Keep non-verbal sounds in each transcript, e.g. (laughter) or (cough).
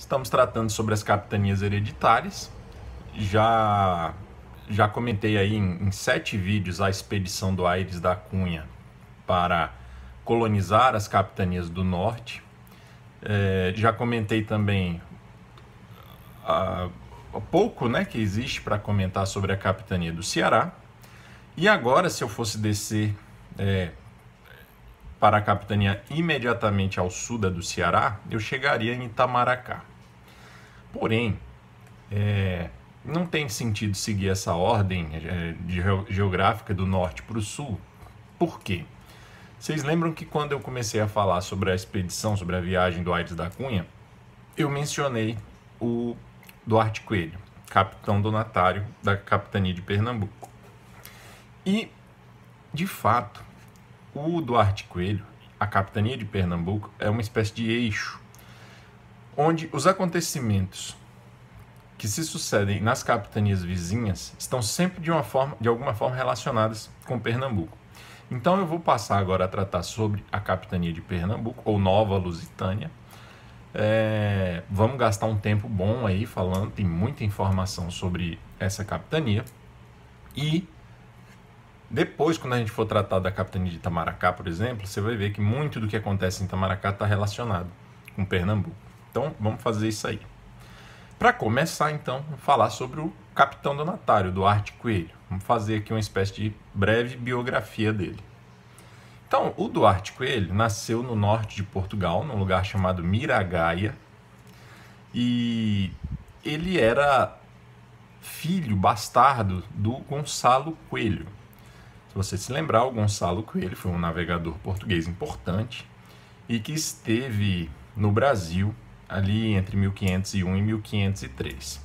Estamos tratando sobre as capitanias hereditárias. Já já comentei aí em, em sete vídeos a expedição do Aires da Cunha para colonizar as capitanias do norte. É, já comentei também a, ah, a pouco né, que existe para comentar sobre a capitania do Ceará. E agora, se eu fosse descer é, para a capitania imediatamente ao sul da do Ceará, eu chegaria em Itamaracá. Porém, é, não tem sentido seguir essa ordem é, geográfica do norte para o sul. Por quê? Vocês lembram que quando eu comecei a falar sobre a expedição, sobre a viagem do Aires da Cunha, eu mencionei o Duarte Coelho, capitão donatário da capitania de Pernambuco. E, de fato, o Duarte Coelho, a capitania de Pernambuco, é uma espécie de eixo onde os acontecimentos que se sucedem nas capitanias vizinhas estão sempre de, uma forma, de alguma forma relacionadas com Pernambuco. Então eu vou passar agora a tratar sobre a capitania de Pernambuco, ou Nova Lusitânia. É, vamos gastar um tempo bom aí falando, tem muita informação sobre essa capitania. E depois, quando a gente for tratar da capitania de Itamaracá, por exemplo, você vai ver que muito do que acontece em Itamaracá está relacionado com Pernambuco. Então vamos fazer isso aí. Para começar, então, falar sobre o capitão donatário, Duarte Coelho. Vamos fazer aqui uma espécie de breve biografia dele. Então, o Duarte Coelho nasceu no norte de Portugal, num lugar chamado Miragaia, e ele era filho bastardo do Gonçalo Coelho. Se você se lembrar, o Gonçalo Coelho foi um navegador português importante e que esteve no Brasil ali entre 1501 e 1503.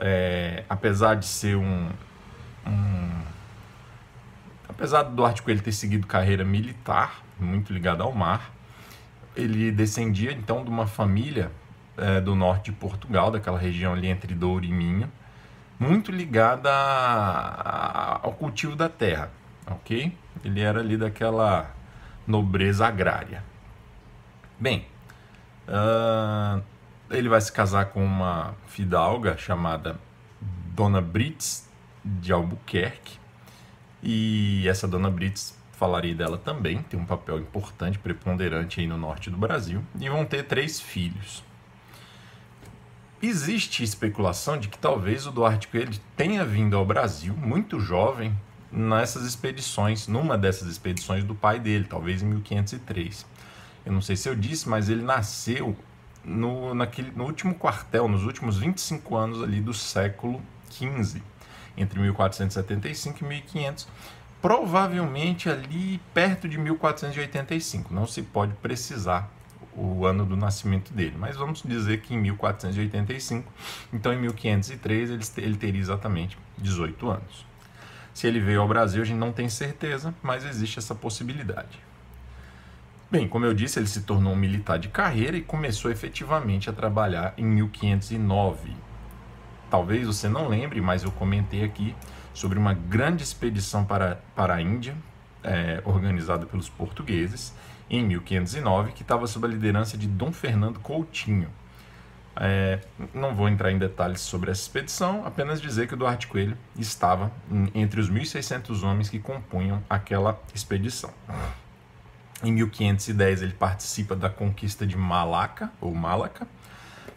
É, apesar de ser um, um, apesar do Duarte Coelho ter seguido carreira militar, muito ligado ao mar, ele descendia então de uma família é, do norte de Portugal, daquela região ali entre Douro e Minho, muito ligada a, a, ao cultivo da terra, ok? Ele era ali daquela nobreza agrária. Bem, Uh, ele vai se casar com uma fidalga chamada Dona Brits de Albuquerque. E essa Dona Brits, falarei dela também, tem um papel importante, preponderante aí no norte do Brasil. E vão ter três filhos. Existe especulação de que talvez o Duarte Coelho tenha vindo ao Brasil muito jovem nessas expedições, numa dessas expedições do pai dele, talvez em 1503 eu não sei se eu disse, mas ele nasceu no, naquele, no último quartel, nos últimos 25 anos ali do século XV, entre 1475 e 1500, provavelmente ali perto de 1485, não se pode precisar o ano do nascimento dele, mas vamos dizer que em 1485, então em 1503 ele, ele teria exatamente 18 anos. Se ele veio ao Brasil, a gente não tem certeza, mas existe essa possibilidade. Bem, como eu disse, ele se tornou um militar de carreira e começou efetivamente a trabalhar em 1509. Talvez você não lembre, mas eu comentei aqui sobre uma grande expedição para, para a Índia, é, organizada pelos portugueses, em 1509, que estava sob a liderança de Dom Fernando Coutinho. É, não vou entrar em detalhes sobre essa expedição, apenas dizer que o Duarte Coelho estava entre os 1.600 homens que compunham aquela expedição. Em 1510 ele participa da conquista de Malaca, ou Malaca.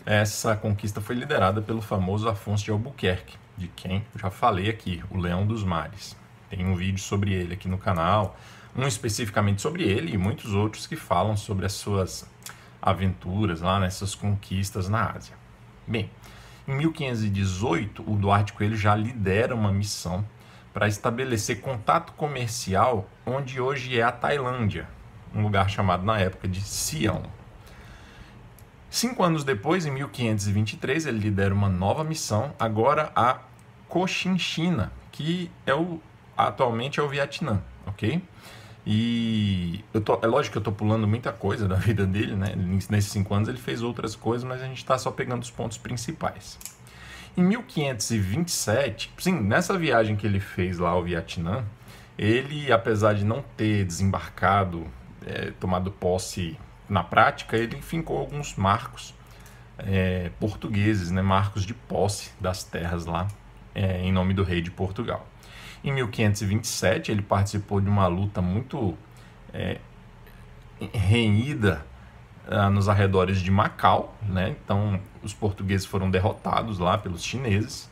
Essa conquista foi liderada pelo famoso Afonso de Albuquerque, de quem já falei aqui, o Leão dos Mares. Tem um vídeo sobre ele aqui no canal, um especificamente sobre ele e muitos outros que falam sobre as suas aventuras lá nessas né, conquistas na Ásia. Bem, em 1518 o Duarte Coelho já lidera uma missão para estabelecer contato comercial onde hoje é a Tailândia, um lugar chamado na época de Sião. Cinco anos depois, em 1523, ele lidera uma nova missão, agora a Cochinchina, que é o, atualmente é o Vietnã, ok? E tô, é lógico que eu estou pulando muita coisa da (laughs) vida dele, né? Nesses cinco anos ele fez outras coisas, mas a gente está só pegando os pontos principais. Em 1527, sim, nessa viagem que ele fez lá ao Vietnã, ele, apesar de não ter desembarcado é, tomado posse na prática, ele fincou alguns marcos é, portugueses, né, marcos de posse das terras lá, é, em nome do rei de Portugal. Em 1527, ele participou de uma luta muito é, renhida ah, nos arredores de Macau, né? Então, os portugueses foram derrotados lá pelos chineses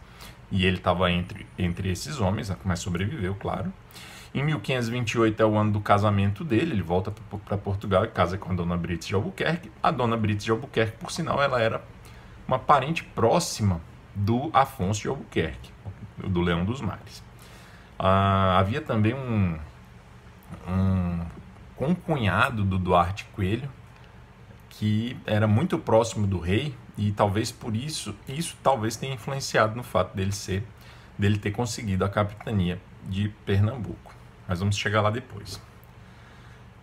e ele estava entre, entre esses homens, né? mas sobreviveu, claro. Em 1528 é o ano do casamento dele, ele volta para Portugal e casa com a dona Brites de Albuquerque. A dona Brites de Albuquerque, por sinal, ela era uma parente próxima do Afonso de Albuquerque, do Leão dos Mares. Ah, havia também um, um concunhado do Duarte Coelho, que era muito próximo do rei e talvez por isso isso talvez tenha influenciado no fato dele ser dele ter conseguido a capitania de Pernambuco mas vamos chegar lá depois.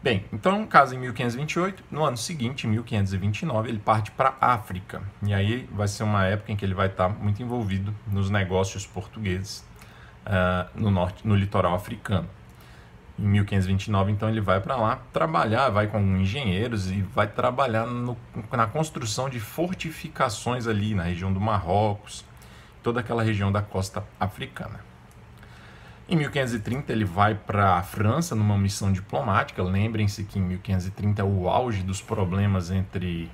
Bem, então, um caso em 1528, no ano seguinte, 1529, ele parte para a África. E aí vai ser uma época em que ele vai estar tá muito envolvido nos negócios portugueses uh, no norte, no litoral africano. Em 1529, então, ele vai para lá trabalhar, vai com engenheiros e vai trabalhar no, na construção de fortificações ali na região do Marrocos, toda aquela região da costa africana. Em 1530 ele vai para a França numa missão diplomática. Lembrem-se que em 1530 é o auge dos problemas entre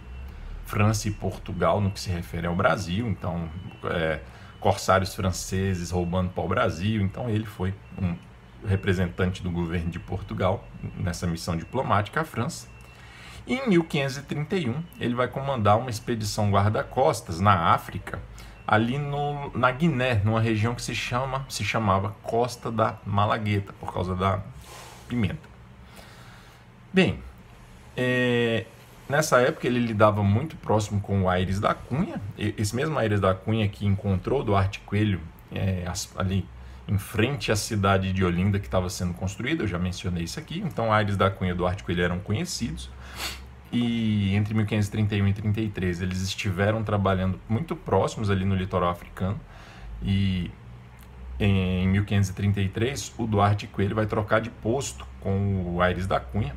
França e Portugal no que se refere ao Brasil. Então, é, corsários franceses roubando para o Brasil. Então, ele foi um representante do governo de Portugal nessa missão diplomática à França. E em 1531, ele vai comandar uma expedição guarda-costas na África ali no, na Guiné, numa região que se chama, se chamava Costa da Malagueta, por causa da pimenta. Bem, é, nessa época ele lidava muito próximo com o Aires da Cunha, esse mesmo Aires da Cunha que encontrou Duarte Coelho é, ali em frente à cidade de Olinda que estava sendo construída, eu já mencionei isso aqui. Então, Aires da Cunha e Duarte Coelho eram conhecidos e entre 1531 e 33 eles estiveram trabalhando muito próximos ali no litoral africano e em 1533 o Duarte Coelho vai trocar de posto com o Aires da Cunha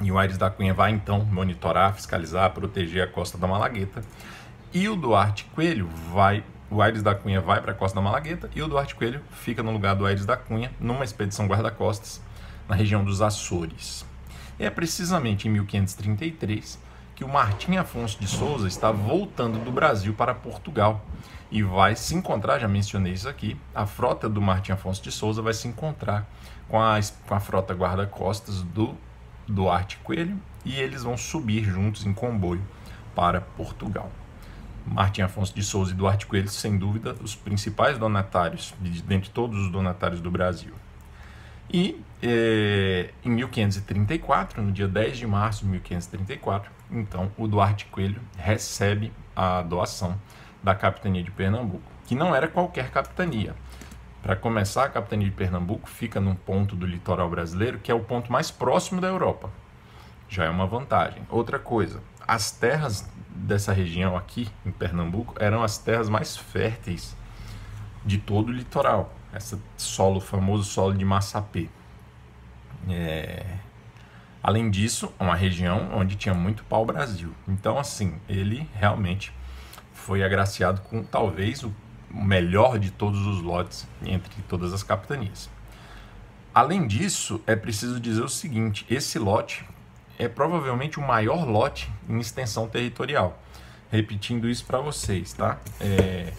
e o Aires da Cunha vai então monitorar, fiscalizar, proteger a costa da Malagueta e o Duarte Coelho vai o Aires da Cunha vai para a costa da Malagueta e o Duarte Coelho fica no lugar do Aires da Cunha numa expedição guarda-costas na região dos Açores. É precisamente em 1533 que o Martim Afonso de Souza está voltando do Brasil para Portugal e vai se encontrar, já mencionei isso aqui, a frota do Martim Afonso de Souza vai se encontrar com a, com a frota guarda-costas do Duarte Coelho e eles vão subir juntos em comboio para Portugal. Martim Afonso de Souza e Duarte Coelho, sem dúvida, os principais donatários, dentre todos os donatários do Brasil. E é, em 1534, no dia 10 de março de 1534, então o Duarte Coelho recebe a doação da capitania de Pernambuco, que não era qualquer capitania. Para começar, a capitania de Pernambuco fica num ponto do litoral brasileiro que é o ponto mais próximo da Europa. Já é uma vantagem. Outra coisa, as terras dessa região aqui em Pernambuco eram as terras mais férteis de todo o litoral essa solo famoso solo de Massapê. É... Além disso, é uma região onde tinha muito pau-brasil. Então, assim, ele realmente foi agraciado com talvez o melhor de todos os lotes entre todas as capitanias. Além disso, é preciso dizer o seguinte: esse lote é provavelmente o maior lote em extensão territorial. Repetindo isso para vocês, tá? É...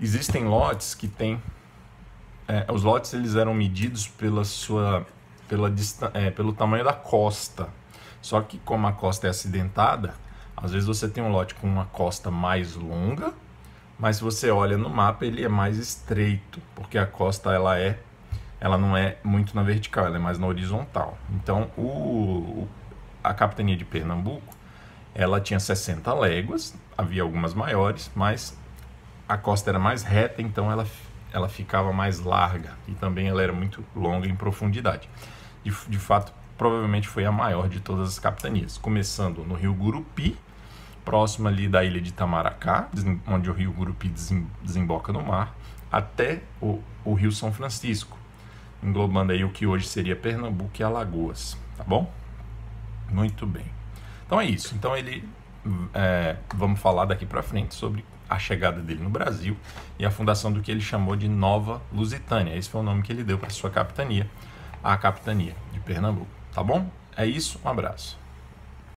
Existem lotes que têm é, os lotes eles eram medidos pela sua, pela é, pelo tamanho da costa. Só que como a costa é acidentada, às vezes você tem um lote com uma costa mais longa, mas se você olha no mapa ele é mais estreito, porque a costa ela é, ela não é muito na vertical, ela é mais na horizontal. Então o, a capitania de Pernambuco ela tinha 60 léguas, havia algumas maiores, mas a costa era mais reta, então ela ela ficava mais larga e também ela era muito longa em profundidade. De, de fato, provavelmente foi a maior de todas as capitanias, começando no rio Gurupi, próximo ali da ilha de Tamaracá, onde o rio Gurupi desemboca no mar, até o, o rio São Francisco, englobando aí o que hoje seria Pernambuco e Alagoas, tá bom? Muito bem. Então é isso. Então ele é, vamos falar daqui para frente sobre a chegada dele no Brasil e a fundação do que ele chamou de Nova Lusitânia. Esse foi o nome que ele deu para sua capitania, a capitania de Pernambuco. Tá bom? É isso, um abraço.